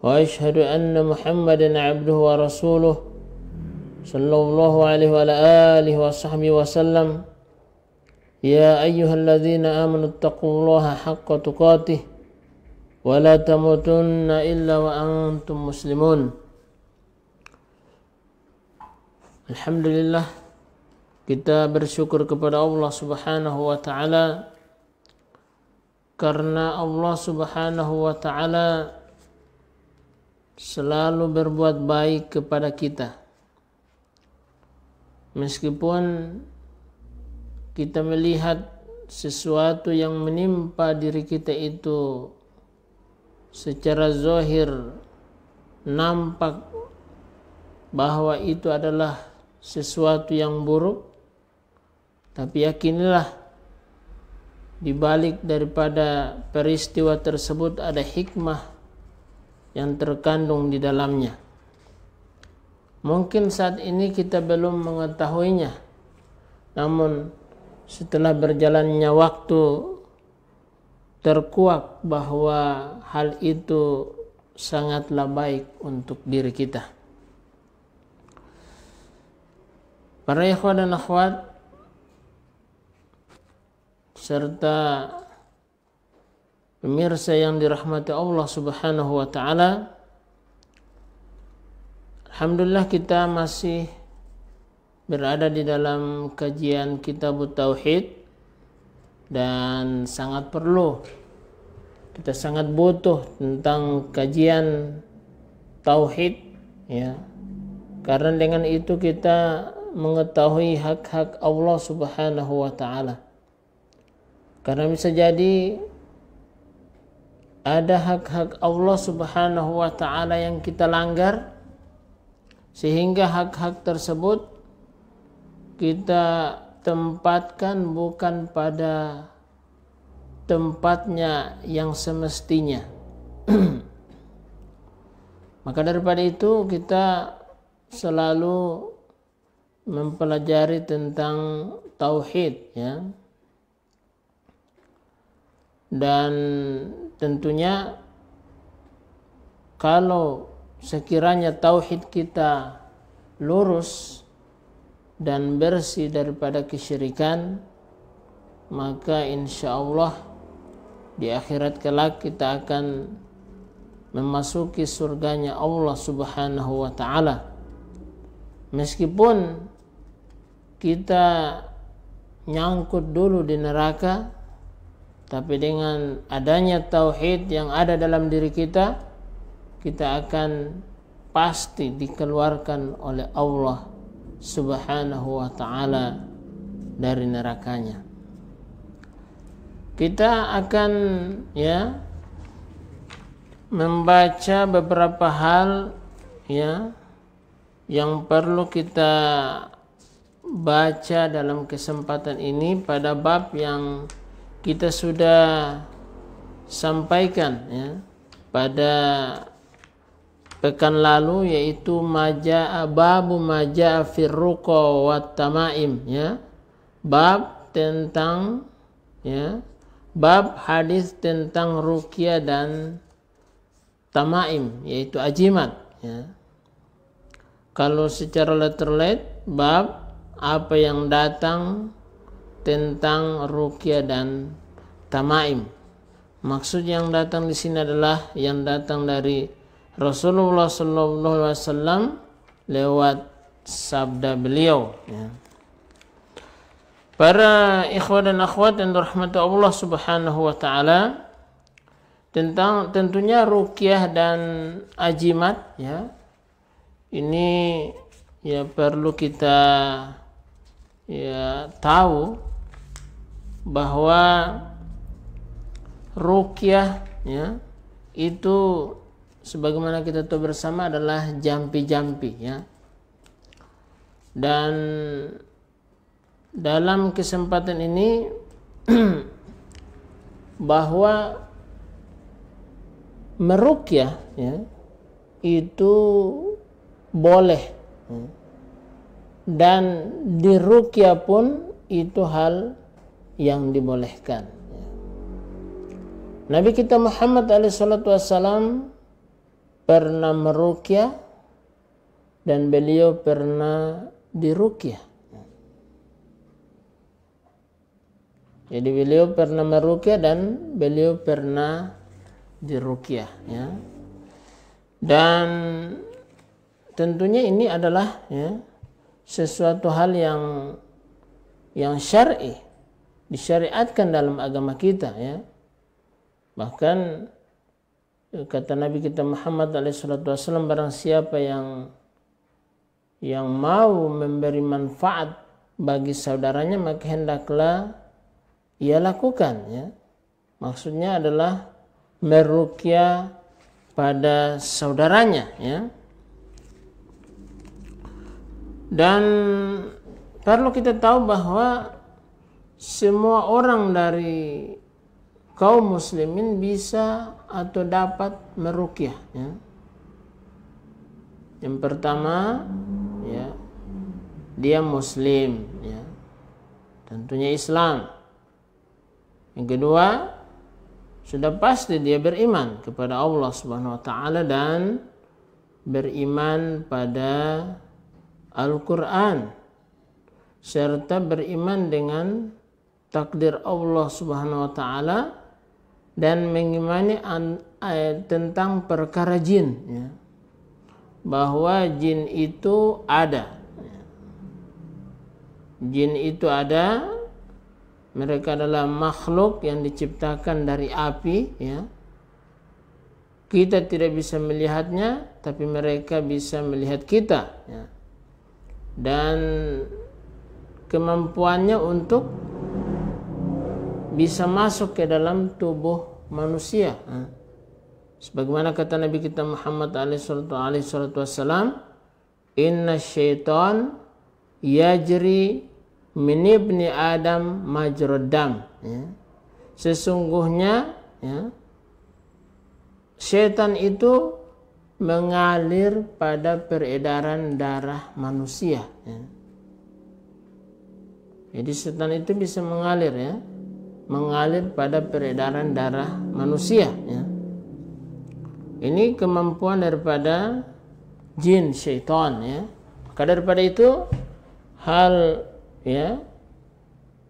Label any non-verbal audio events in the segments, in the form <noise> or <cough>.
وأشهد أن محمدا عبده ورسوله صلى الله عليه وعلى آله وصحبه وسلم يا أيها الذين آمنوا اتقوا الله حق تقاته ولا تموتن إلا وأنتم مسلمون الحمد لله kita bersyukur kepada Allah Subhanahu wa taala karena Allah Subhanahu wa taala selalu berbuat baik kepada kita. Meskipun kita melihat sesuatu yang menimpa diri kita itu secara zohir nampak bahwa itu adalah sesuatu yang buruk tapi yakinilah di balik daripada peristiwa tersebut ada hikmah yang terkandung di dalamnya. Mungkin saat ini kita belum mengetahuinya, namun setelah berjalannya waktu terkuak bahwa hal itu sangatlah baik untuk diri kita. Para ikhwan dan akhwat serta Pemirsa yang dirahmati Allah Subhanahu wa taala. Alhamdulillah kita masih berada di dalam kajian kitab tauhid dan sangat perlu kita sangat butuh tentang kajian tauhid ya. Karena dengan itu kita mengetahui hak-hak Allah Subhanahu wa taala. Karena bisa jadi ada hak-hak Allah Subhanahu wa taala yang kita langgar sehingga hak-hak tersebut kita tempatkan bukan pada tempatnya yang semestinya. <clears throat> Maka daripada itu kita selalu mempelajari tentang tauhid ya dan tentunya kalau sekiranya tauhid kita lurus dan bersih daripada kesyirikan maka insya Allah di akhirat kelak kita akan memasuki surganya Allah subhanahu wa ta'ala meskipun kita nyangkut dulu di neraka tapi dengan adanya tauhid yang ada dalam diri kita, kita akan pasti dikeluarkan oleh Allah Subhanahu wa taala dari nerakanya. Kita akan ya membaca beberapa hal ya yang perlu kita baca dalam kesempatan ini pada bab yang kita sudah sampaikan ya pada pekan lalu yaitu maja babu maja firruqa wa tamaim ya bab tentang ya bab hadis tentang ruqyah dan tamaim yaitu ajimat ya kalau secara letterlet bab apa yang datang tentang rukia dan tamaim. Maksud yang datang di sini adalah yang datang dari Rasulullah Sallallahu Alaihi Wasallam lewat sabda beliau. Ya. Para ikhwan dan akhwat yang dirahmati Allah Subhanahu wa taala tentang tentunya rukyah dan ajimat ya. Ini ya perlu kita ya tahu bahwa rukyah ya itu sebagaimana kita tahu bersama adalah jampi-jampi ya dan dalam kesempatan ini <clears throat> bahwa merukyah ya itu boleh ya. dan dirukyah pun itu hal yang dibolehkan. Nabi kita Muhammad SAW pernah merukyah dan beliau pernah dirukyah. Jadi beliau pernah merukyah dan beliau pernah dirukyah ya. Dan tentunya ini adalah ya sesuatu hal yang yang syar'i disyariatkan dalam agama kita ya bahkan eh, kata Nabi kita Muhammad SAW barang siapa yang yang mau memberi manfaat bagi saudaranya maka hendaklah ia lakukan ya maksudnya adalah merukia pada saudaranya ya dan perlu kita tahu bahwa semua orang dari kaum muslimin bisa atau dapat merukyah ya. yang pertama ya dia muslim ya tentunya Islam yang kedua sudah pasti dia beriman kepada Allah Subhanahu wa taala dan beriman pada Al-Qur'an serta beriman dengan takdir Allah Subhanahu wa taala dan mengimani an, ayat eh, tentang perkara jin ya. bahwa jin itu ada jin itu ada mereka adalah makhluk yang diciptakan dari api ya kita tidak bisa melihatnya tapi mereka bisa melihat kita ya. dan kemampuannya untuk bisa masuk ke dalam tubuh manusia. Sebagaimana kata Nabi kita Muhammad SAW, "Inna syaitan yajri min ibni Adam majrodam." Ya. Sesungguhnya ya, syaitan itu mengalir pada peredaran darah manusia. Ya. Jadi setan itu bisa mengalir ya mengalir pada peredaran darah manusia ya. ini kemampuan daripada jin syaitan ya maka daripada itu hal ya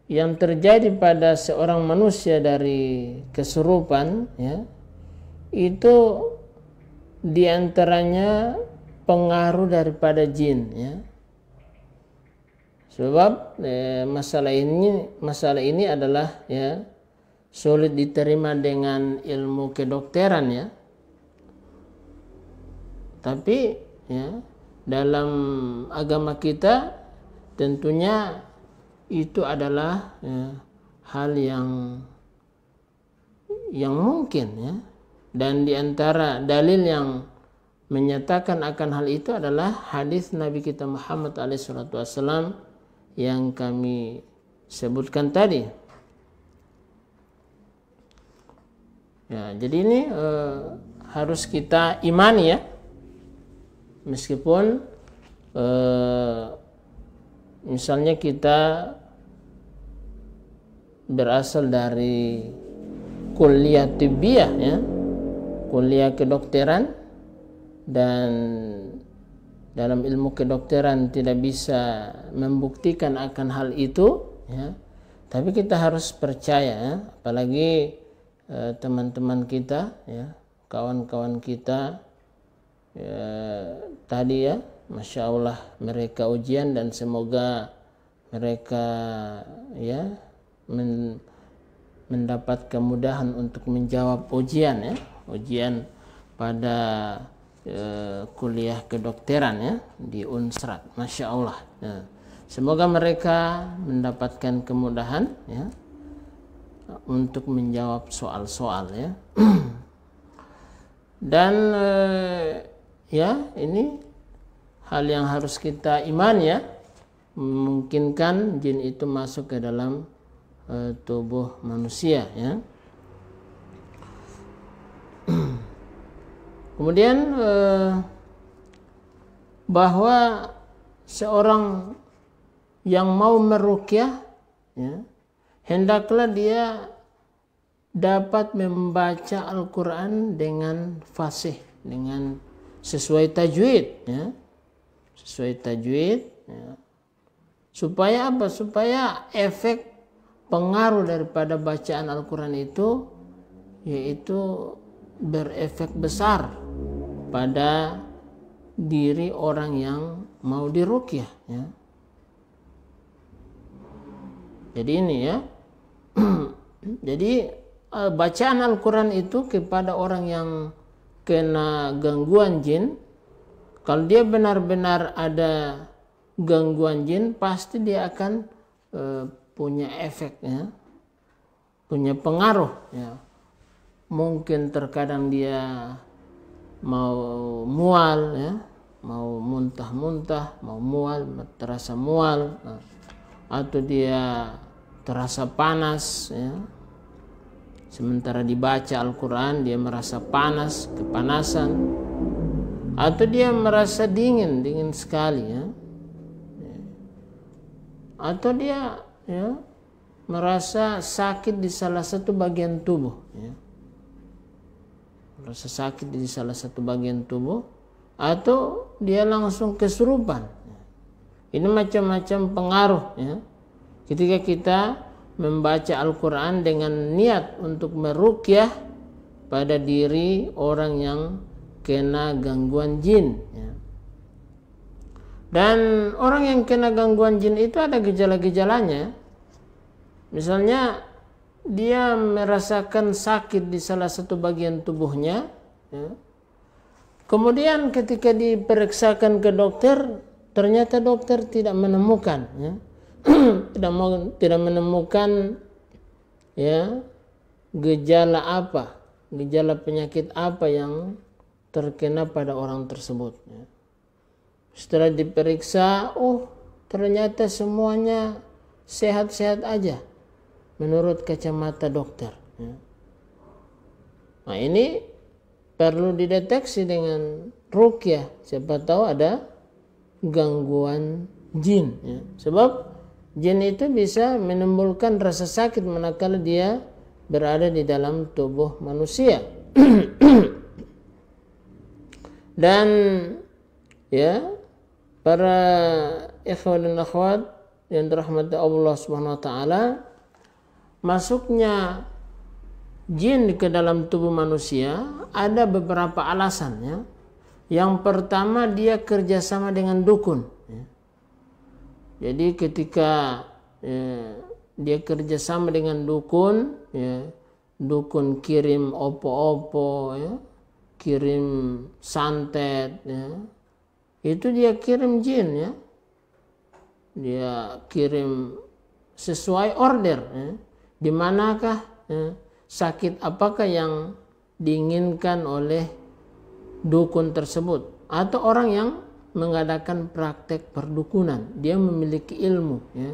yang terjadi pada seorang manusia dari kesurupan ya itu diantaranya pengaruh daripada jin ya Sebab eh, masalah ini masalah ini adalah ya sulit diterima dengan ilmu kedokteran ya. Tapi ya dalam agama kita tentunya itu adalah ya, hal yang yang mungkin ya. Dan diantara dalil yang menyatakan akan hal itu adalah hadis Nabi kita Muhammad alaihi yang kami sebutkan tadi. Ya, jadi ini e, harus kita imani ya. Meskipun e, misalnya kita berasal dari kuliah tibia, ya, kuliah kedokteran dan dalam ilmu kedokteran tidak bisa membuktikan akan hal itu ya tapi kita harus percaya ya. apalagi e, teman-teman eh, kita ya kawan-kawan kita ya, tadi ya masya Allah mereka ujian dan semoga mereka ya men, mendapat kemudahan untuk menjawab ujian ya ujian pada Eh, kuliah kedokteran ya di Unsrat, masya Allah. Ya. semoga mereka mendapatkan kemudahan ya untuk menjawab soal-soal ya. <clears throat> Dan eh, ya ini hal yang harus kita iman ya, memungkinkan jin itu masuk ke dalam eh, tubuh manusia ya. Kemudian eh, bahwa seorang yang mau merukyah ya, hendaklah dia dapat membaca Al-Quran dengan fasih, dengan sesuai tajwid, ya. sesuai tajwid, ya. supaya apa? Supaya efek pengaruh daripada bacaan Al-Quran itu yaitu berefek besar pada diri orang yang mau dirukyah ya. Jadi ini ya. <clears throat> Jadi eh, bacaan Al-Qur'an itu kepada orang yang kena gangguan jin kalau dia benar-benar ada gangguan jin pasti dia akan e, punya efek ya. Punya pengaruh ya. Mungkin terkadang dia mau mual ya mau muntah-muntah mau mual terasa mual nah, atau dia terasa panas ya sementara dibaca Al-Quran dia merasa panas kepanasan atau dia merasa dingin dingin sekali ya atau dia ya merasa sakit di salah satu bagian tubuh ya rasa sakit di salah satu bagian tubuh atau dia langsung kesurupan ini macam-macam pengaruh ya ketika kita membaca Al-Quran dengan niat untuk merukyah pada diri orang yang kena gangguan jin ya. dan orang yang kena gangguan jin itu ada gejala-gejalanya misalnya dia merasakan sakit di salah satu bagian tubuhnya ya. kemudian ketika diperiksakan ke dokter ternyata dokter tidak menemukan ya. <clears throat> tidak mau tidak menemukan ya gejala apa gejala penyakit apa yang terkena pada orang tersebut ya. setelah diperiksa oh ternyata semuanya sehat-sehat aja menurut kacamata dokter. Ya. Nah ini perlu dideteksi dengan rukyah. Siapa tahu ada gangguan jin. Ya. Sebab jin itu bisa menimbulkan rasa sakit manakala dia berada di dalam tubuh manusia. <clears throat> Dan ya para ikhwan dan akhwat yang dirahmati Allah Subhanahu wa taala masuknya jin ke dalam tubuh manusia ada beberapa alasannya. Yang pertama dia kerjasama dengan dukun. Ya. Jadi ketika ya, dia kerjasama dengan dukun, ya, dukun kirim opo-opo, ya, kirim santet, ya, itu dia kirim jin ya, dia kirim sesuai order. Ya di manakah ya, sakit apakah yang diinginkan oleh dukun tersebut atau orang yang mengadakan praktek perdukunan dia memiliki ilmu ya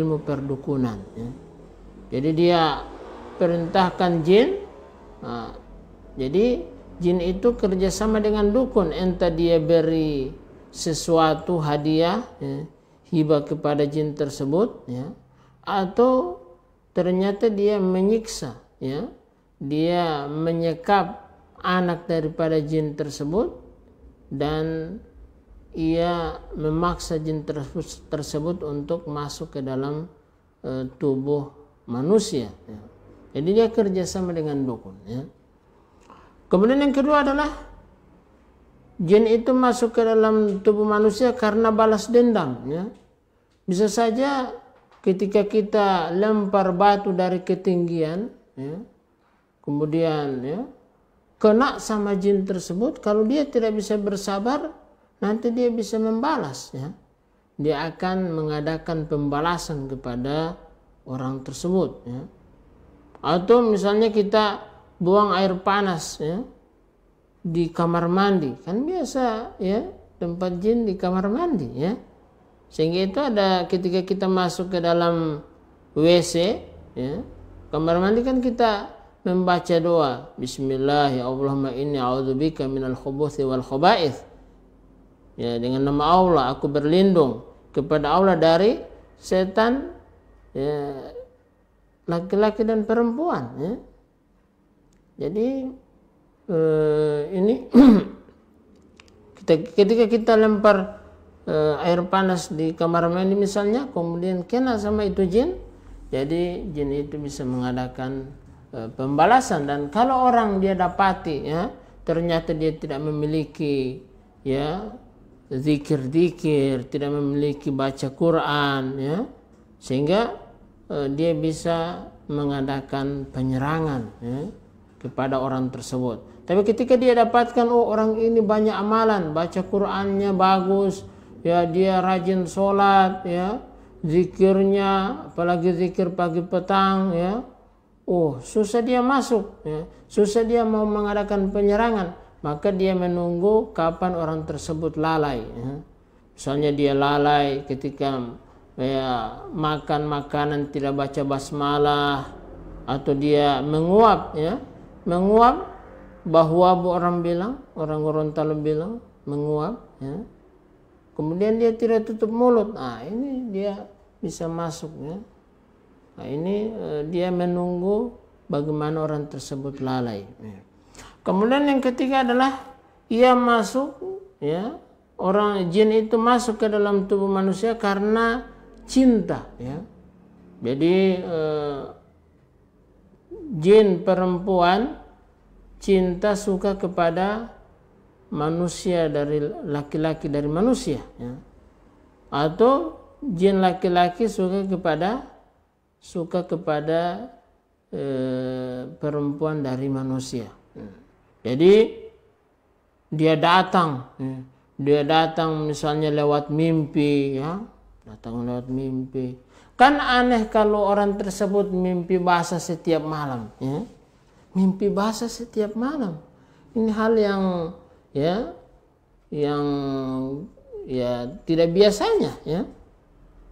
ilmu perdukunan ya. jadi dia perintahkan jin nah, jadi jin itu kerjasama dengan dukun entah dia beri sesuatu hadiah ya, hibah kepada jin tersebut ya atau ternyata dia menyiksa ya dia menyekap anak daripada jin tersebut dan ia memaksa jin tersebut untuk masuk ke dalam e, tubuh manusia ya. jadi dia kerjasama dengan dukun ya. kemudian yang kedua adalah jin itu masuk ke dalam tubuh manusia karena balas dendam ya. bisa saja ketika kita lempar batu dari ketinggian ya, kemudian ya kena sama jin tersebut kalau dia tidak bisa bersabar nanti dia bisa membalas ya dia akan mengadakan pembalasan kepada orang tersebut ya. atau misalnya kita buang air panas ya di kamar mandi kan biasa ya tempat jin di kamar mandi ya sehingga itu ada ketika kita masuk ke dalam WC ya kamar mandi kan kita membaca doa Bismillah ya Allah Allahumma inni a'udzubika minal khubuthi wal khuba'ith ya dengan nama Allah aku berlindung kepada Allah dari setan ya, laki-laki dan perempuan ya. jadi eh, ini <clears throat> kita, ketika kita lempar Eh, air panas di kamar mandi misalnya kemudian kena sama itu jin jadi jin itu bisa mengadakan uh, pembalasan dan kalau orang dia dapati ya ternyata dia tidak memiliki ya zikir-zikir tidak memiliki baca Quran ya sehingga uh, dia bisa mengadakan penyerangan ya, kepada orang tersebut tapi ketika dia dapatkan oh orang ini banyak amalan baca Qurannya bagus ya dia rajin sholat ya zikirnya apalagi zikir pagi petang ya oh susah dia masuk ya susah dia mau mengadakan penyerangan maka dia menunggu kapan orang tersebut lalai ya. misalnya dia lalai ketika ya makan makanan tidak baca basmalah atau dia menguap ya menguap bahwa orang bilang orang Gorontalo bilang menguap ya kemudian dia tidak tutup mulut nah ini dia bisa masuk ya nah ini eh, dia menunggu bagaimana orang tersebut lalai ya. kemudian yang ketiga adalah ia masuk ya orang jin itu masuk ke dalam tubuh manusia karena cinta ya jadi eh, jin perempuan cinta suka kepada manusia dari laki-laki dari manusia ya. atau jin laki-laki suka kepada suka kepada e, perempuan dari manusia ya. jadi dia datang ya. dia datang misalnya lewat mimpi ya datang lewat mimpi kan aneh kalau orang tersebut mimpi bahasa setiap malam ya mimpi bahasa setiap malam ini hal yang ya yang ya tidak biasanya ya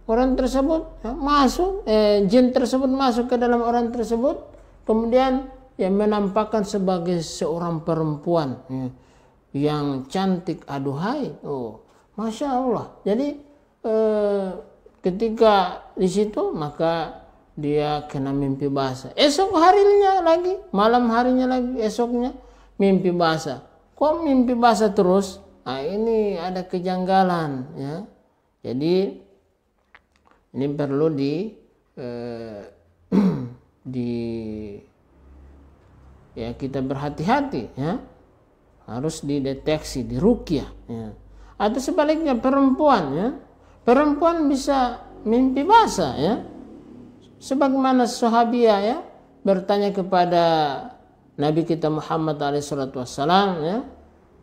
orang tersebut ya, masuk eh, jin tersebut masuk ke dalam orang tersebut kemudian ya menampakkan sebagai seorang perempuan ya, yang cantik aduhai oh masya Allah jadi eh, ketika di situ maka dia kena mimpi bahasa. esok harinya lagi malam harinya lagi esoknya mimpi bahasa kok mimpi basah terus nah, ini ada kejanggalan ya jadi ini perlu di eh, <clears throat> di ya kita berhati-hati ya harus dideteksi dirukyah ya. atau sebaliknya perempuan ya perempuan bisa mimpi basah ya sebagaimana sahabia ya bertanya kepada Nabi kita Muhammad alaihissalam ya.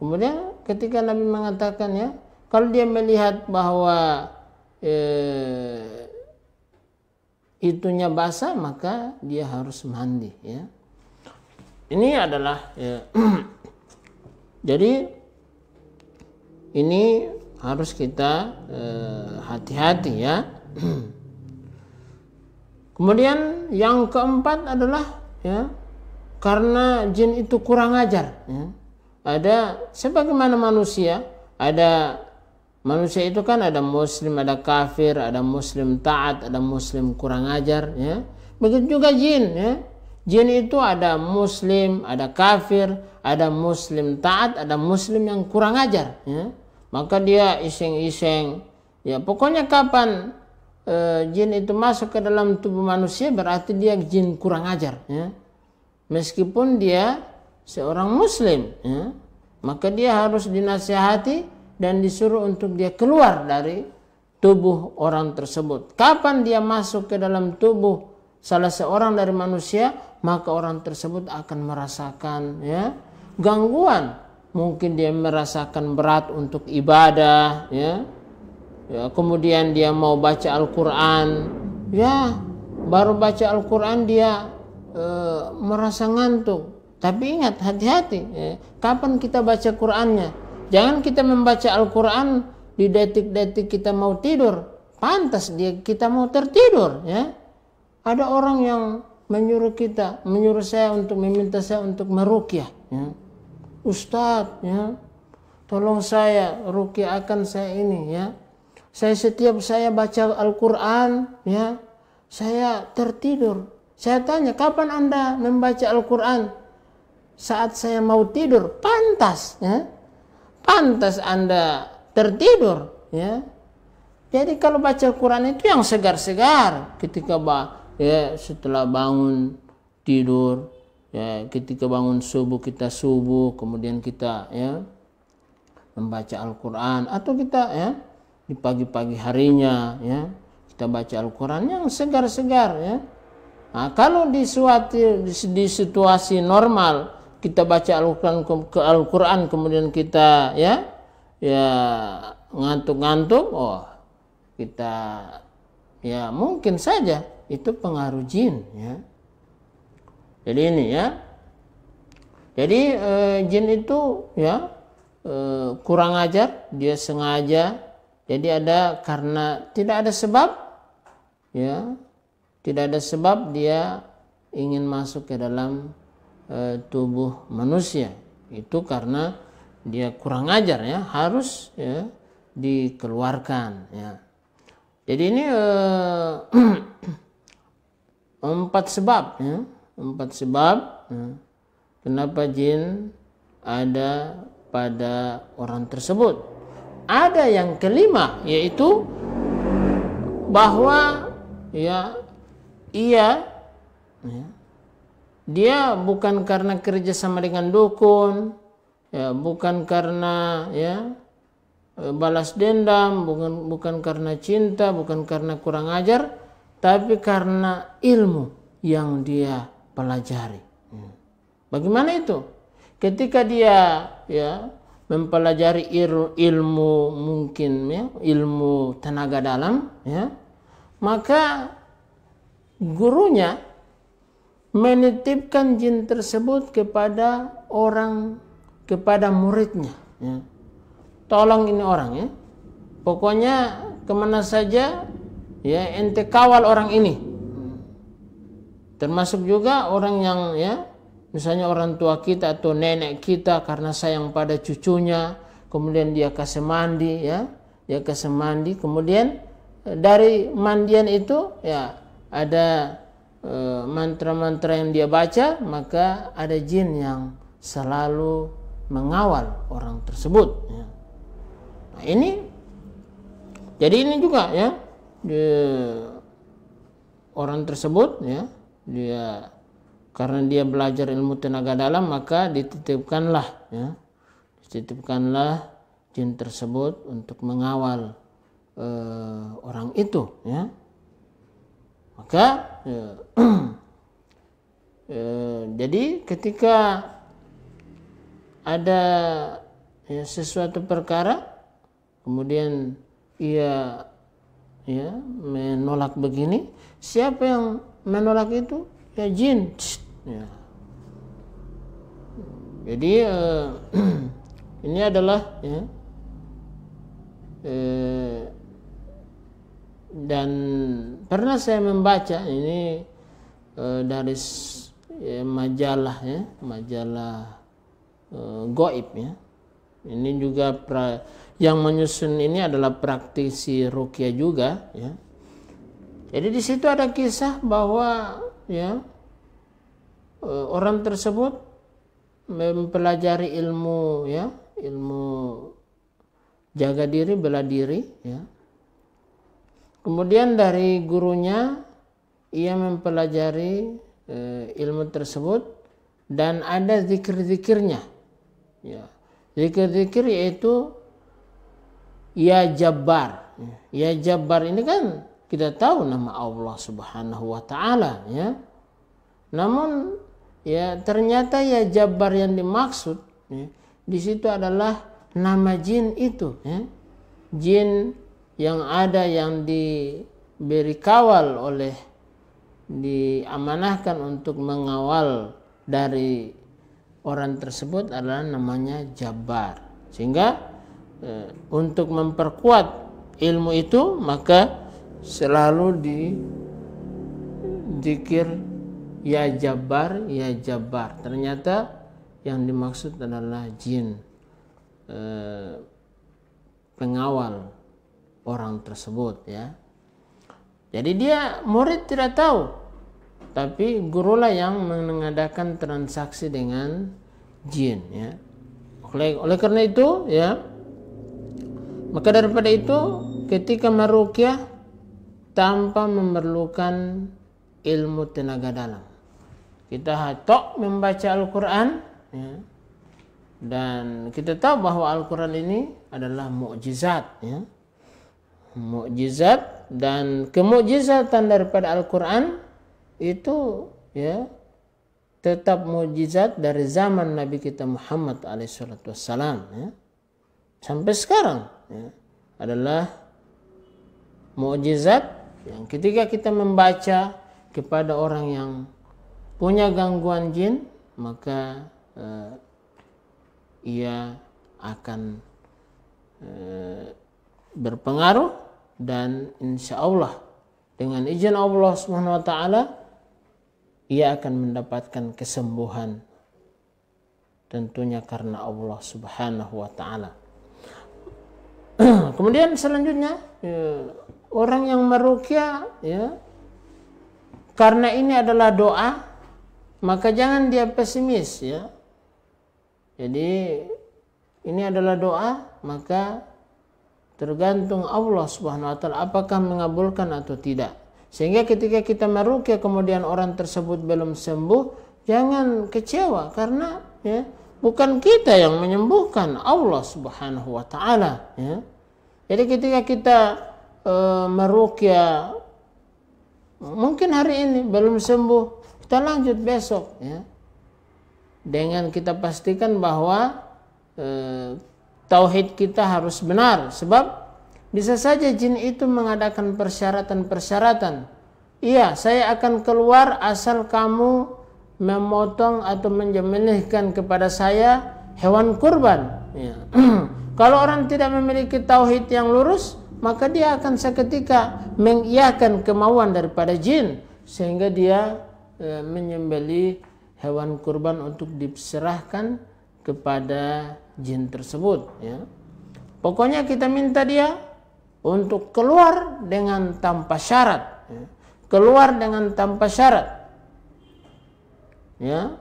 Kemudian ketika Nabi mengatakan ya, kalau dia melihat bahwa eh, itunya basah maka dia harus mandi ya. Ini adalah ya, <clears throat> jadi ini harus kita e, hati-hati eh, ya. <clears throat> Kemudian yang keempat adalah ya karena jin itu kurang ajar. Ya. Ada sebagaimana manusia, ada manusia itu kan ada muslim, ada kafir, ada muslim taat, ada muslim kurang ajar, ya. Begitu juga jin, ya. Jin itu ada muslim, ada kafir, ada muslim taat, ada muslim yang kurang ajar, ya. Maka dia iseng-iseng, ya pokoknya kapan uh, jin itu masuk ke dalam tubuh manusia berarti dia jin kurang ajar, ya meskipun dia seorang muslim ya, maka dia harus dinasihati dan disuruh untuk dia keluar dari tubuh orang tersebut kapan dia masuk ke dalam tubuh salah seorang dari manusia maka orang tersebut akan merasakan ya gangguan mungkin dia merasakan berat untuk ibadah ya, ya kemudian dia mau baca Al-Qur'an ya baru baca Al-Qur'an dia e, merasa ngantuk. Tapi ingat, hati-hati. Ya. Kapan kita baca Qur'annya? Jangan kita membaca Al-Quran di detik-detik kita mau tidur. Pantas dia kita mau tertidur. Ya. Ada orang yang menyuruh kita, menyuruh saya untuk meminta saya untuk merukyah. Ya. Ustadz, ya, tolong saya rukyah akan saya ini ya. Saya setiap saya baca Al-Quran ya, saya tertidur saya tanya, kapan Anda membaca Al-Quran? Saat saya mau tidur, pantas. Ya? Pantas Anda tertidur. Ya? Jadi kalau baca Al-Quran itu yang segar-segar. Ketika ya, setelah bangun tidur, ya, ketika bangun subuh kita subuh, kemudian kita ya, membaca Al-Quran. Atau kita ya, di pagi-pagi harinya ya, kita baca Al-Quran yang segar-segar. Ya Nah, kalau di suatu di situasi normal kita baca Al-Qur'an ke Al-Qur'an kemudian kita ya ya ngantuk-ngantuk oh kita ya mungkin saja itu pengaruh jin ya. Jadi ini ya. Jadi e, jin itu ya e, kurang ajar, dia sengaja. Jadi ada karena tidak ada sebab ya tidak ada sebab dia ingin masuk ke dalam e, tubuh manusia itu karena dia kurang ajar ya harus ya, dikeluarkan ya jadi ini e, <clears throat> empat sebab ya empat sebab ya, kenapa jin ada pada orang tersebut ada yang kelima yaitu bahwa ya Iya, ya, dia bukan karena kerja sama dengan dukun, ya, bukan karena ya e, balas dendam, bukan bukan karena cinta, bukan karena kurang ajar, tapi karena ilmu yang dia pelajari. Ya. Bagaimana itu? Ketika dia ya mempelajari ilmu mungkin ya ilmu tenaga dalam ya maka gurunya menitipkan jin tersebut kepada orang kepada muridnya ya. tolong ini orang ya pokoknya kemana saja ya ente kawal orang ini termasuk juga orang yang ya misalnya orang tua kita atau nenek kita karena sayang pada cucunya kemudian dia kasih mandi ya dia kasih mandi kemudian eh, dari mandian itu ya ada e, mantra-mantra yang dia baca, maka ada jin yang selalu mengawal orang tersebut. Ya. Nah, ini jadi ini juga ya dia, orang tersebut ya dia karena dia belajar ilmu tenaga dalam maka dititipkanlah ya dititipkanlah jin tersebut untuk mengawal uh, orang itu ya maka ya, <clears throat> ya, jadi ketika ada ya, sesuatu perkara kemudian ia ya menolak begini siapa yang menolak itu ya jin <clears throat> ya. jadi eh, <clears throat> ini adalah ya, eh, dan pernah saya membaca ini e, dari e, majalah ya majalah e, goib ya ini juga pra, yang menyusun ini adalah praktisi rukia juga ya jadi di situ ada kisah bahwa ya e, orang tersebut mempelajari ilmu ya ilmu jaga diri bela diri ya Kemudian dari gurunya ia mempelajari e, ilmu tersebut dan ada zikir-zikirnya. Ya. Zikir-zikir yaitu ya Jabbar. Ya Jabbar ini kan kita tahu nama Allah Subhanahu wa taala ya. Namun ya ternyata ya Jabbar yang dimaksud ya, di situ adalah nama jin itu ya. Jin yang ada yang diberi kawal oleh diamanahkan untuk mengawal dari orang tersebut adalah namanya jabar sehingga e, untuk memperkuat ilmu itu maka selalu di dikir ya jabar ya jabar ternyata yang dimaksud adalah jin e, pengawal orang tersebut ya. Jadi dia murid tidak tahu, tapi gurulah yang mengadakan transaksi dengan jin ya. Oleh, oleh karena itu ya, maka daripada itu ketika merukyah tanpa memerlukan ilmu tenaga dalam. Kita hatok membaca Al-Quran ya, dan kita tahu bahwa Al-Quran ini adalah mukjizat ya mukjizat dan kemukjizatan daripada Al-Qur'an itu ya tetap mukjizat dari zaman Nabi kita Muhammad alaihissalatu wassalam ya. sampai sekarang ya, adalah mukjizat yang ketika kita membaca kepada orang yang punya gangguan jin maka eh, ia akan eh, berpengaruh dan insya Allah dengan izin Allah Subhanahu wa taala ia akan mendapatkan kesembuhan tentunya karena Allah Subhanahu wa taala. <clears throat> Kemudian selanjutnya ya, orang yang merukia ya karena ini adalah doa maka jangan dia pesimis ya. Jadi ini adalah doa maka tergantung Allah Subhanahu wa taala apakah mengabulkan atau tidak. Sehingga ketika kita merukia kemudian orang tersebut belum sembuh, jangan kecewa karena ya bukan kita yang menyembuhkan, Allah Subhanahu wa taala ya. Jadi ketika kita e, mungkin hari ini belum sembuh, kita lanjut besok ya. Dengan kita pastikan bahwa e, tauhid kita harus benar sebab bisa saja jin itu mengadakan persyaratan-persyaratan. Iya, saya akan keluar asal kamu memotong atau menjemelihkan kepada saya hewan kurban. Ya. <clears throat> Kalau orang tidak memiliki tauhid yang lurus, maka dia akan seketika mengiyakan kemauan daripada jin sehingga dia eh, menyembeli hewan kurban untuk diserahkan kepada jin tersebut ya. Pokoknya kita minta dia untuk keluar dengan tanpa syarat. Ya. Keluar dengan tanpa syarat. Ya.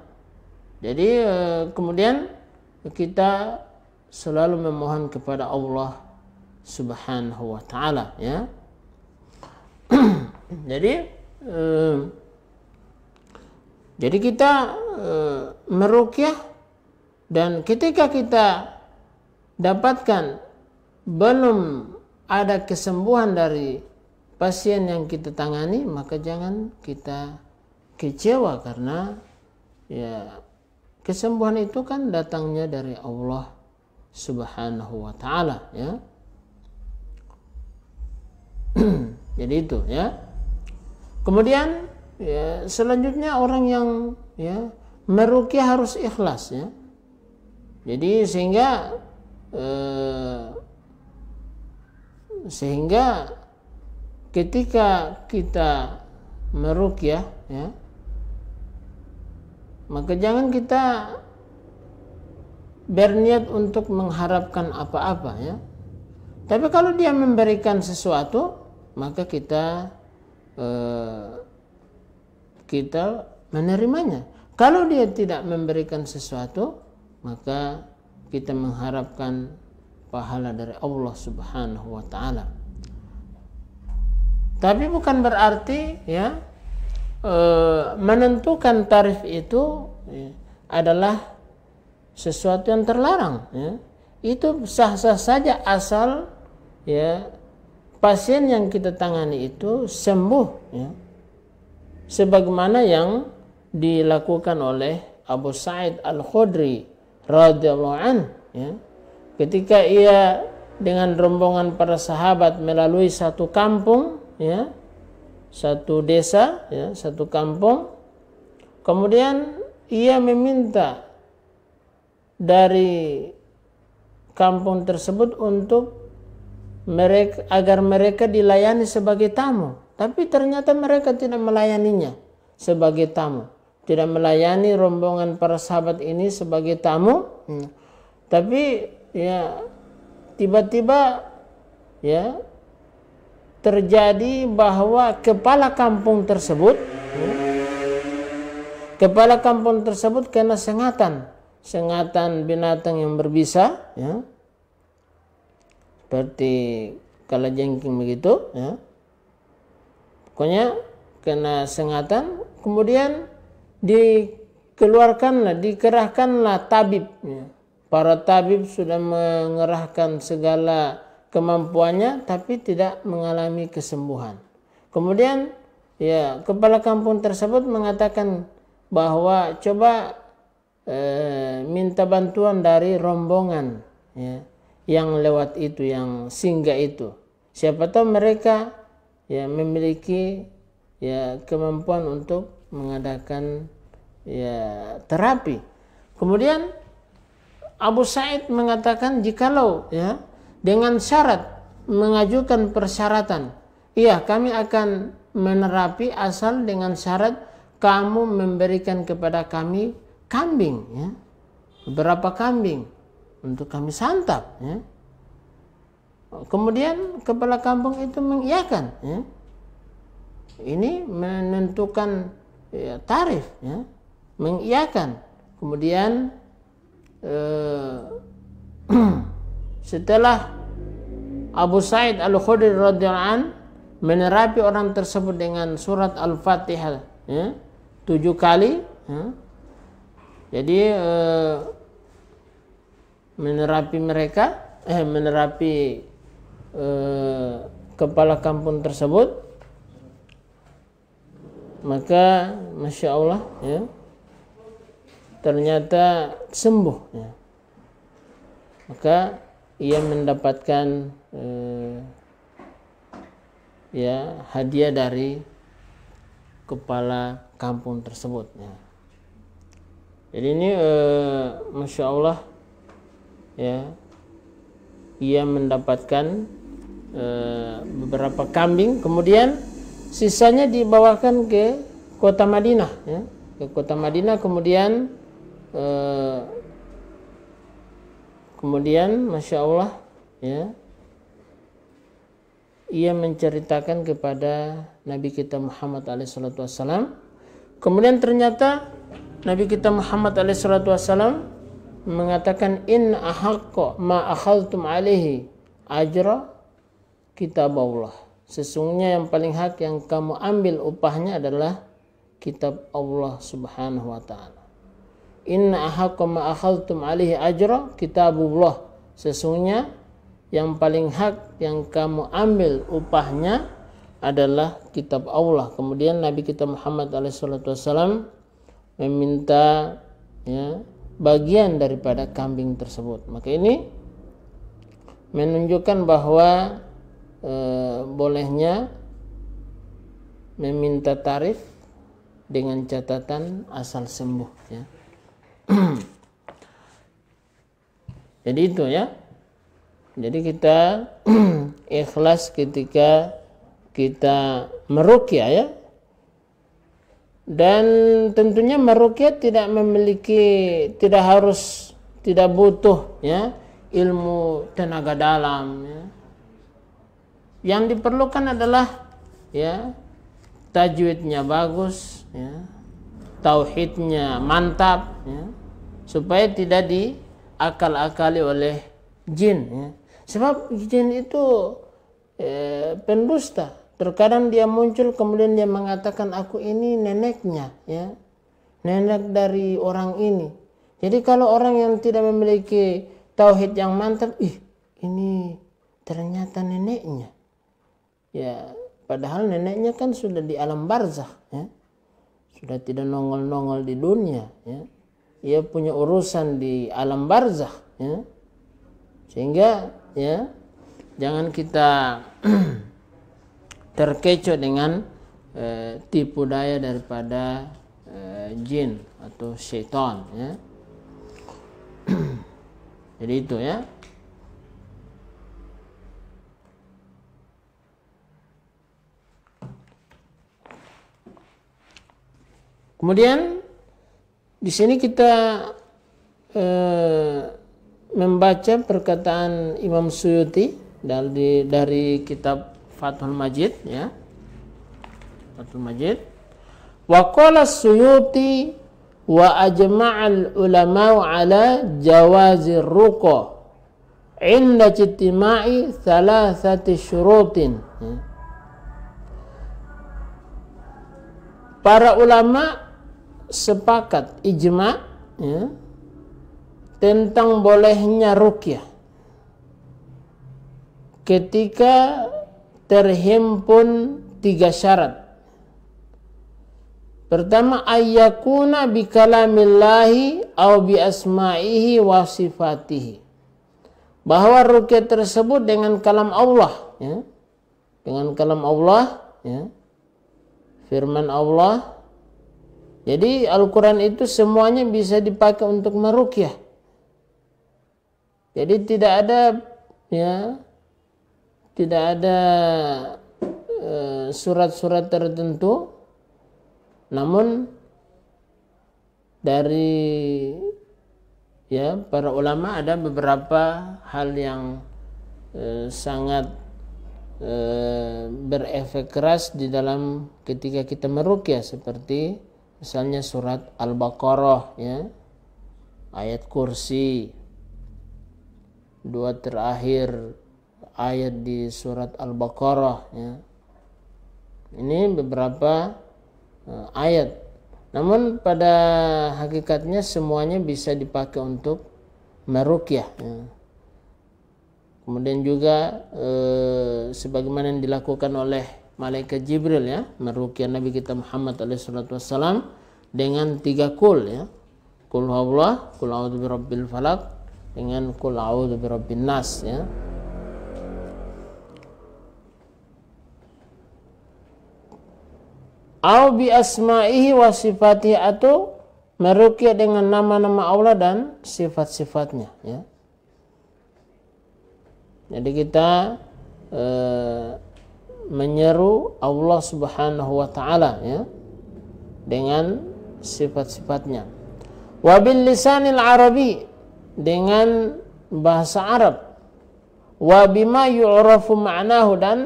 Jadi eh, kemudian kita selalu memohon kepada Allah Subhanahu wa taala ya. <clears throat> Jadi eh, jadi kita eh, merukyah dan ketika kita dapatkan belum ada kesembuhan dari pasien yang kita tangani, maka jangan kita kecewa karena ya kesembuhan itu kan datangnya dari Allah Subhanahu wa taala ya. <clears throat> Jadi itu ya. Kemudian ya selanjutnya orang yang ya meruki harus ikhlas ya. Jadi sehingga eh, sehingga ketika kita merukyah ya maka jangan kita berniat untuk mengharapkan apa-apa ya. Tapi kalau dia memberikan sesuatu, maka kita eh, kita menerimanya. Kalau dia tidak memberikan sesuatu, maka kita mengharapkan pahala dari Allah Subhanahu wa taala. Tapi bukan berarti ya e, menentukan tarif itu ya, adalah sesuatu yang terlarang ya. Itu sah-sah saja asal ya pasien yang kita tangani itu sembuh ya. Sebagaimana yang dilakukan oleh Abu Said Al-Khudri radhiyallahu an ya. Ketika ia dengan rombongan para sahabat melalui satu kampung ya, satu desa ya, satu kampung. Kemudian ia meminta dari kampung tersebut untuk mereka agar mereka dilayani sebagai tamu, tapi ternyata mereka tidak melayaninya sebagai tamu tidak melayani rombongan para sahabat ini sebagai tamu hmm. tapi ya tiba-tiba ya terjadi bahwa kepala kampung tersebut ya, kepala kampung tersebut kena sengatan sengatan binatang yang berbisa ya seperti kalajengking begitu ya pokoknya kena sengatan kemudian dikeluarkanlah, dikerahkanlah tabib. Ya. Para tabib sudah mengerahkan segala kemampuannya, tapi tidak mengalami kesembuhan. Kemudian, ya kepala kampung tersebut mengatakan bahwa coba eh, minta bantuan dari rombongan ya, yang lewat itu, yang singgah itu. Siapa tahu mereka ya memiliki ya kemampuan untuk mengadakan ya terapi. Kemudian Abu Said mengatakan jikalau ya dengan syarat mengajukan persyaratan, iya kami akan menerapi asal dengan syarat kamu memberikan kepada kami kambing ya beberapa kambing untuk kami santap ya. Kemudian kepala kampung itu mengiakan, ya. Ini menentukan ya, tarif ya mengiyakan. Kemudian uh, <clears throat> setelah Abu Said Al-Khudri radhiyallahu an menerapi orang tersebut dengan surat Al-Fatihah ya, tujuh kali. Ya. Jadi uh, menerapi mereka, eh menerapi eh, kepala kampung tersebut, maka masya Allah ya ternyata sembuh ya. maka ia mendapatkan eh, ya hadiah dari kepala kampung tersebut ya. jadi ini eh, masya Allah ya ia mendapatkan eh, beberapa kambing kemudian sisanya dibawakan ke kota Madinah ya. ke kota Madinah kemudian Eh, kemudian masya Allah ya ia menceritakan kepada Nabi kita Muhammad alaihissalam kemudian ternyata Nabi kita Muhammad alaihissalam mengatakan in ahakko ma tum alihi ajra kitab Allah sesungguhnya yang paling hak yang kamu ambil upahnya adalah kitab Allah subhanahu wa ta'ala inna ahakum ma akhadtum ajra kitabullah sesungguhnya yang paling hak yang kamu ambil upahnya adalah kitab Allah kemudian Nabi kita Muhammad saw meminta ya bagian daripada kambing tersebut maka ini menunjukkan bahwa e, bolehnya meminta tarif dengan catatan asal sembuh ya <clears throat> Jadi itu ya. Jadi kita <clears throat> ikhlas ketika kita merukia ya. Dan tentunya merukia tidak memiliki tidak harus tidak butuh ya ilmu tenaga dalam ya. Yang diperlukan adalah ya tajwidnya bagus ya tauhidnya mantap ya, supaya tidak diakal-akali oleh jin ya. sebab jin itu eh, pendusta terkadang dia muncul kemudian dia mengatakan aku ini neneknya ya nenek dari orang ini jadi kalau orang yang tidak memiliki tauhid yang mantap ih ini ternyata neneknya ya padahal neneknya kan sudah di alam barzah ya sudah tidak nongol-nongol di dunia ya ia punya urusan di alam barzah ya sehingga ya jangan kita <clears throat> terkecoh dengan eh, tipu daya daripada eh, jin atau setan, ya <clears throat> jadi itu ya Kemudian di sini kita eh, membaca perkataan Imam Suyuti dari dari kitab Fathul Majid ya. Fathul Majid. Wa qala Suyuti wa ajma'al ulama ala jawazi ruqa inda ijtima'i thalathati syurutin. Ya. para ulama sepakat ijma ya, tentang bolehnya rukyah ketika terhimpun tiga syarat pertama ayyakuna bi kalamillahi au bi asma'ihi wa sifatihi bahwa rukyah tersebut dengan kalam Allah ya, dengan kalam Allah ya, firman Allah jadi Al-Quran itu semuanya bisa dipakai untuk merukyah jadi tidak ada ya tidak ada e, surat-surat uh, tertentu namun dari ya para ulama ada beberapa hal yang uh, sangat Eh, berefek keras di dalam ketika kita merukyah seperti misalnya surat Al-Baqarah ya ayat kursi dua terakhir ayat di surat Al-Baqarah ya ini beberapa uh, ayat namun pada hakikatnya semuanya bisa dipakai untuk merukyah ya. Kemudian juga e, sebagaimana yang dilakukan oleh malaikat Jibril ya, merukyah Nabi kita Muhammad alaihi wassalam dengan tiga kul ya. Kul Allah kul a'udzu birabbil falak dengan kul a'udzu birabbin nas ya. Au bi asma'ihi wa sifatihi atau merukyah dengan nama-nama Allah dan sifat-sifatnya ya jadi kita e, menyeru Allah Subhanahu wa taala ya dengan sifat-sifatnya. Wabil lisanil arabi dengan bahasa Arab. Wa bima yu'rafu ma'nahu dan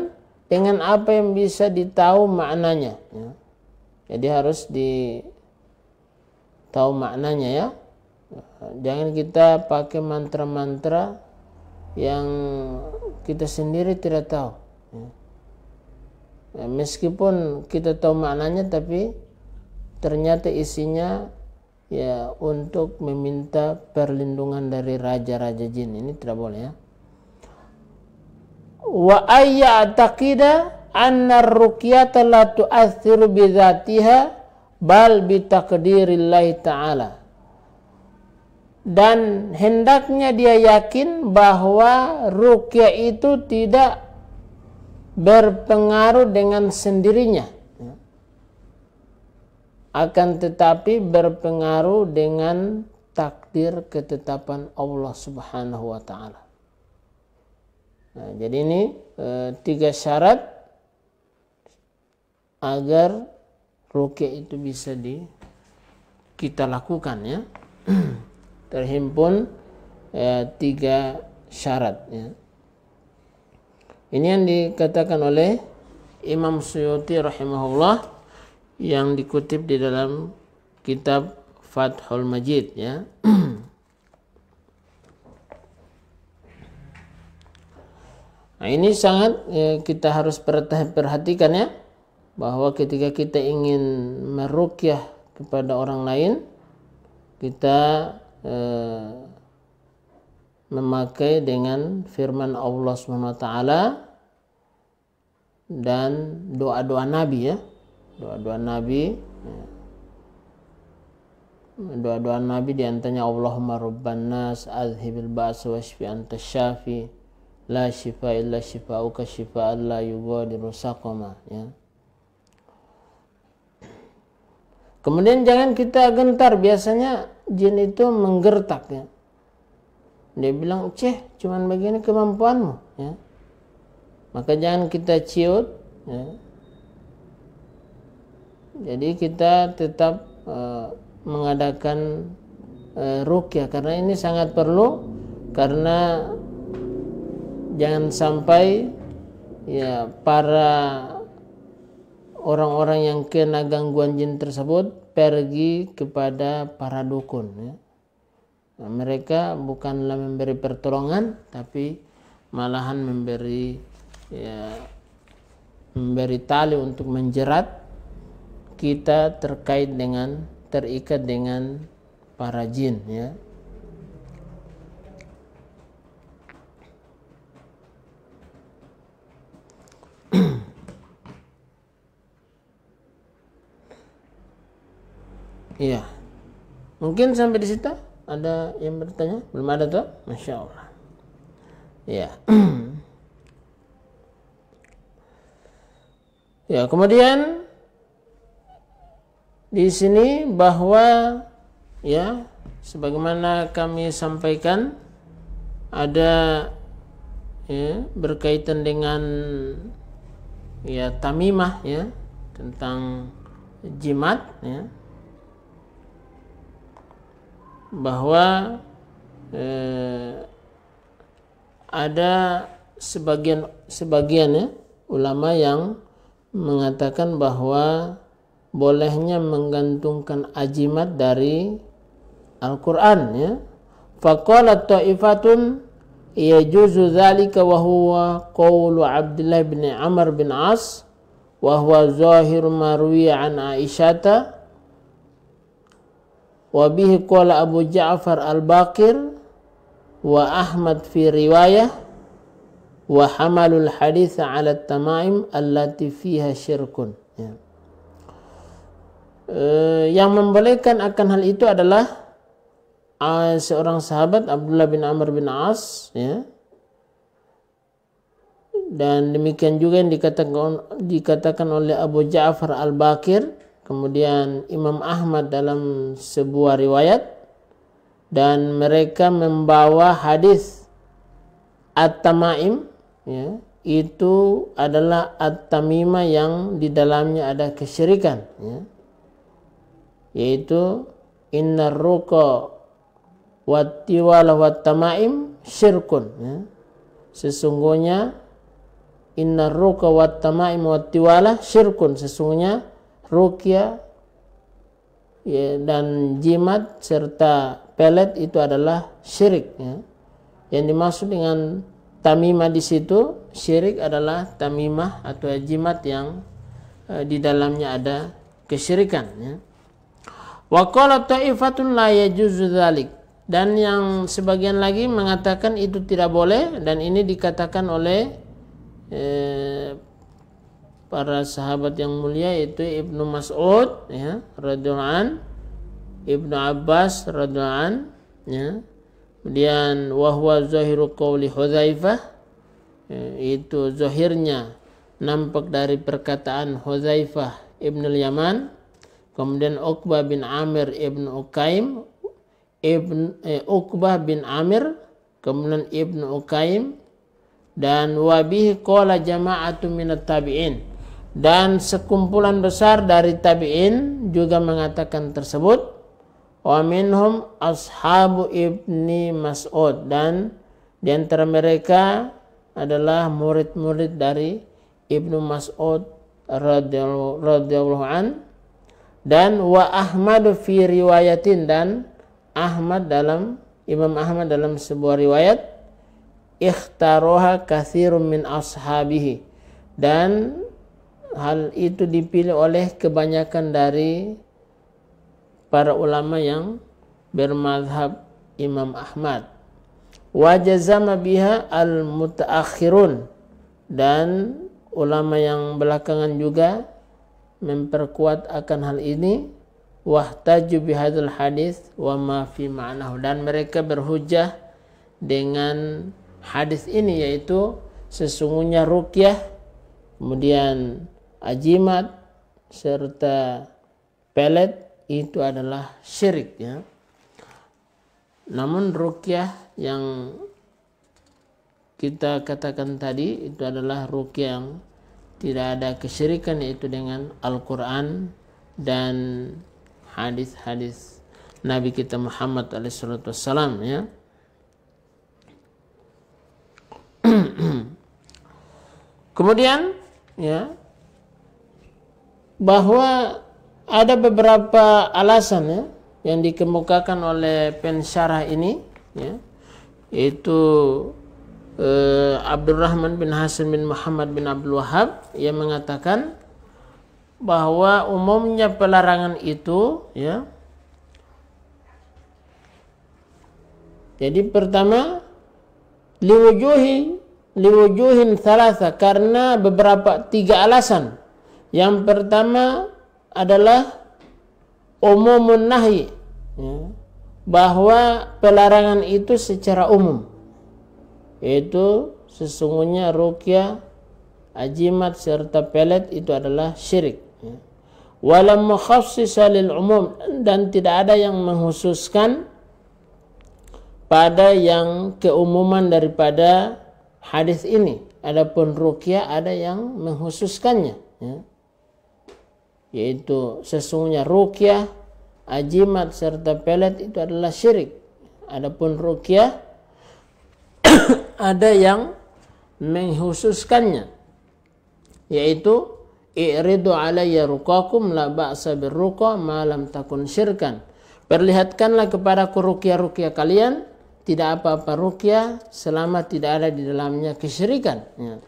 dengan apa yang bisa ditahu maknanya ya. Jadi harus di tahu maknanya ya. Jangan kita pakai mantra-mantra yang kita sendiri tidak tahu. Ya. ya, meskipun kita tahu maknanya, tapi ternyata isinya ya untuk meminta perlindungan dari raja-raja jin ini tidak boleh ya. Wa ayat anna ruqyata la tu'athiru bidzatiha bal bi takdirillahi ta'ala dan hendaknya dia yakin bahwa rukyah itu tidak berpengaruh dengan sendirinya akan tetapi berpengaruh dengan takdir ketetapan Allah Subhanahu wa taala. Nah, jadi ini e, tiga syarat agar rukyah itu bisa di kita lakukan ya. <clears throat> terhimpun ya, tiga syarat. Ya. Ini yang dikatakan oleh Imam Suyuti rahimahullah yang dikutip di dalam kitab Fathul Majid ya. <clears throat> Nah, ini sangat ya, kita harus perhatikan ya bahwa ketika kita ingin merukyah kepada orang lain kita Eh, memakai dengan firman Allah SWT dan doa-doa nabi ya. Doa-doa nabi ya. doa-doa Nabi diantaranya Allahumma rabban nas azhibil wa shfi anta syafi la shifa illa shifauka shifa la yughadiru saqama ya Kemudian jangan kita gentar biasanya jin itu menggertak ya. Dia bilang, "Ceh, cuman begini kemampuanmu." Ya. Maka jangan kita ciut ya. Jadi kita tetap uh, mengadakan uh, eh, rukyah karena ini sangat perlu karena jangan sampai ya para orang-orang yang kena gangguan jin tersebut pergi kepada para dukun. Ya. Nah, mereka bukanlah memberi pertolongan, tapi malahan memberi ya, memberi tali untuk menjerat kita terkait dengan terikat dengan para jin ya Iya. Mungkin sampai di situ ada yang bertanya? Belum ada tuh? Masya Allah. Iya. <clears throat> ya, kemudian di sini bahwa ya sebagaimana kami sampaikan ada ya, berkaitan dengan ya tamimah ya tentang jimat ya bahwa eh, ada sebagian sebagian ya ulama yang mengatakan bahwa bolehnya menggantungkan ajimat dari Al-Qur'an ya. Faqala ta'ifatun yajuzu dzalika wa huwa qawlu Abdullah bin Amr bin As wa huwa zahir marwi an Aisyata wa bihi qala Abu Ja'far Al-Baqir wa Ahmad fi riwayah wa hamalul haditha ala tamaim allati fiha syirkun ya. Uh, yang membolehkan akan hal itu adalah uh, seorang sahabat Abdullah bin Amr bin As ya dan demikian juga yang dikatakan dikatakan oleh Abu Ja'far Al-Bakir kemudian Imam Ahmad dalam sebuah riwayat dan mereka membawa hadis At-Tamaim ya, itu adalah At-Tamimah yang di dalamnya ada kesyirikan ya. yaitu inna ruqa wattiwala wattamaim syirkun ya. sesungguhnya inna ruqa wattamaim wattiwala syirkun sesungguhnya rukia ya, dan jimat serta pelet itu adalah syirik ya. yang dimaksud dengan tamimah di situ syirik adalah tamimah atau jimat yang e, di dalamnya ada kesyirikan ya. wa ifatun ta'ifatun la yajuzu dan yang sebagian lagi mengatakan itu tidak boleh dan ini dikatakan oleh e, para sahabat yang mulia yaitu Ibnu Mas'ud ya radhiyallahu Ibnu Abbas radhuan, ya kemudian wahwa zahiru qawli Hudzaifah ya, itu zahirnya nampak dari perkataan Hudzaifah Ibnu Yaman kemudian Uqbah bin Amir Ibnu Ukaim Ibn, eh, Uqbah bin Amir kemudian Ibnu Ukaim dan wabih qala jama'atu minat tabi'in dan sekumpulan besar dari tabi'in juga mengatakan tersebut wa minhum ashabu ibni Mas'ud dan di antara mereka adalah murid-murid dari Ibnu Mas'ud radhiyallahu an dan wa Ahmad fi riwayatin dan Ahmad dalam Imam Ahmad dalam sebuah riwayat ikhtaroha kathirun min ashabihi dan hal itu dipilih oleh kebanyakan dari para ulama yang bermadhab Imam Ahmad. Wajazama biha al-mutaakhirun dan ulama yang belakangan juga memperkuat akan hal ini wahtaju bihadzal hadis wa ma fi ma'nahu dan mereka berhujah dengan hadis ini yaitu sesungguhnya rukyah kemudian ajimat serta pelet itu adalah syirik ya. Namun rukyah yang kita katakan tadi itu adalah rukyah yang tidak ada kesyirikan yaitu dengan Al-Quran dan hadis-hadis Nabi kita Muhammad SAW. ya. <clears throat> Kemudian ya bahwa ada beberapa alasan ya yang dikemukakan oleh pensyarah ini ya yaitu eh, Abdurrahman bin Hasan bin Muhammad bin Abdul Wahab yang mengatakan bahwa umumnya pelarangan itu ya jadi pertama liwujuhi liwujuhin salasa karena beberapa tiga alasan yang pertama adalah umumun nahi. Ya, bahwa pelarangan itu secara umum. Yaitu sesungguhnya rukyah, ajimat, serta pelet itu adalah syirik. Ya. Walam salil lil umum. Dan tidak ada yang menghususkan pada yang keumuman daripada hadis ini. Adapun rukyah ada yang menghususkannya. Ya yaitu sesungguhnya rukyah, ajimat serta pelet itu adalah syirik. Adapun rukyah <coughs> ada yang menghususkannya yaitu i'ridu alayya ruqakum la ba'sa birruqa ma lam takun syirkan. Perlihatkanlah kepada rukyah-rukyah kalian tidak apa-apa rukyah selama tidak ada di dalamnya kesyirikan. Ya.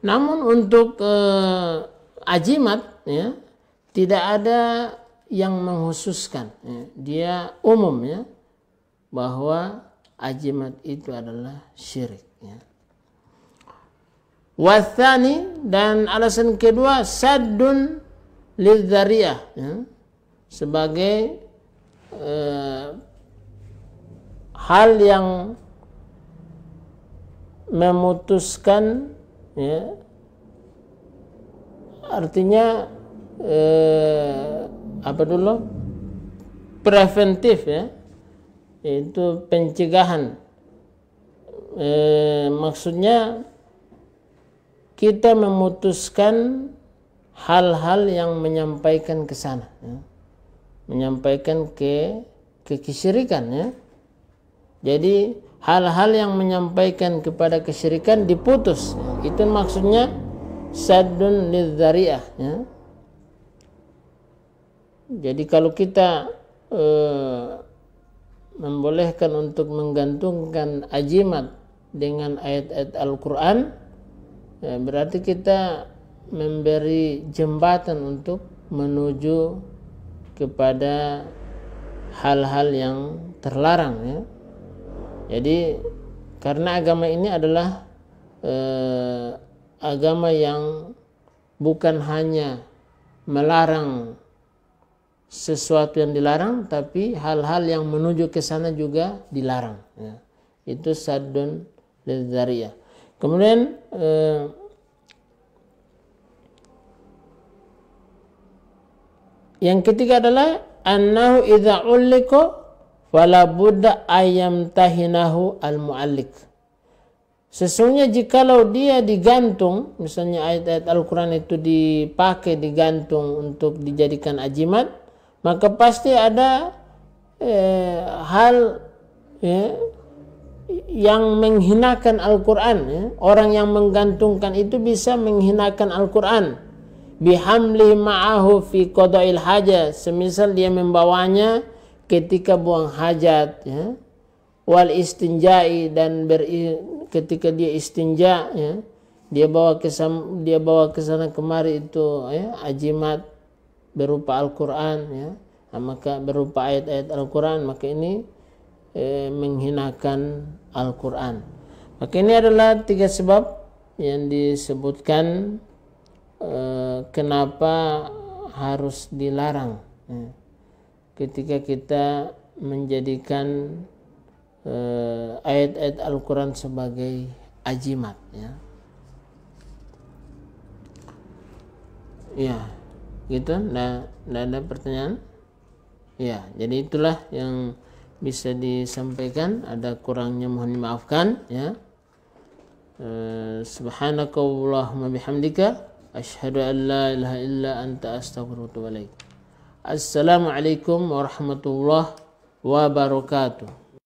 Namun untuk e, ajimat, ya, tidak ada yang menghususkan ya. dia umum ya bahwa ajimat itu adalah syirik ya. Wathani dan alasan kedua saddun lidzariyah ya, sebagai eh, hal yang memutuskan ya artinya eh, apa dulu preventif ya itu pencegahan eh, maksudnya kita memutuskan hal-hal yang menyampaikan ke sana ya. menyampaikan ke kekisirikan ya jadi hal-hal yang menyampaikan kepada kesyirikan diputus itu maksudnya sadun lidzariah ya jadi kalau kita eh, membolehkan untuk menggantungkan ajimat dengan ayat-ayat Al-Quran, ya, berarti kita memberi jembatan untuk menuju kepada hal-hal yang terlarang ya. Jadi karena agama ini adalah eh, agama yang bukan hanya melarang sesuatu yang dilarang tapi hal-hal yang menuju ke sana juga dilarang ya. itu sadun lezaria kemudian eh, yang ketiga adalah annahu idza ulliko fala budda ayam tahinahu al muallik Sesungguhnya jikalau dia digantung, misalnya ayat-ayat Al-Quran itu dipakai digantung untuk dijadikan ajimat, maka pasti ada eh, hal ya, yang menghinakan Al-Quran. Ya. Orang yang menggantungkan itu bisa menghinakan Al-Quran. Bihamli ma'ahu fi kodoil hajat. Semisal dia membawanya ketika buang hajat. Ya. Wal istinjai dan beri, ketika dia istinja. Ya. Dia bawa ke dia bawa ke sana kemari itu ya, ajimat berupa Al-Quran ya nah, maka berupa ayat-ayat Al-Quran maka ini eh, menghinakan Al-Quran maka ini adalah tiga sebab yang disebutkan eh, kenapa harus dilarang ya. ketika kita menjadikan eh, ayat-ayat eh, Al-Quran sebagai ajimat ya. Ya gitu nah, nggak ada pertanyaan ya jadi itulah yang bisa disampaikan ada kurangnya mohon dimaafkan ya eh, subhanakallahumma bihamdika asyhadu an la ilaha illa anta astaghfiruka wa assalamualaikum warahmatullahi wabarakatuh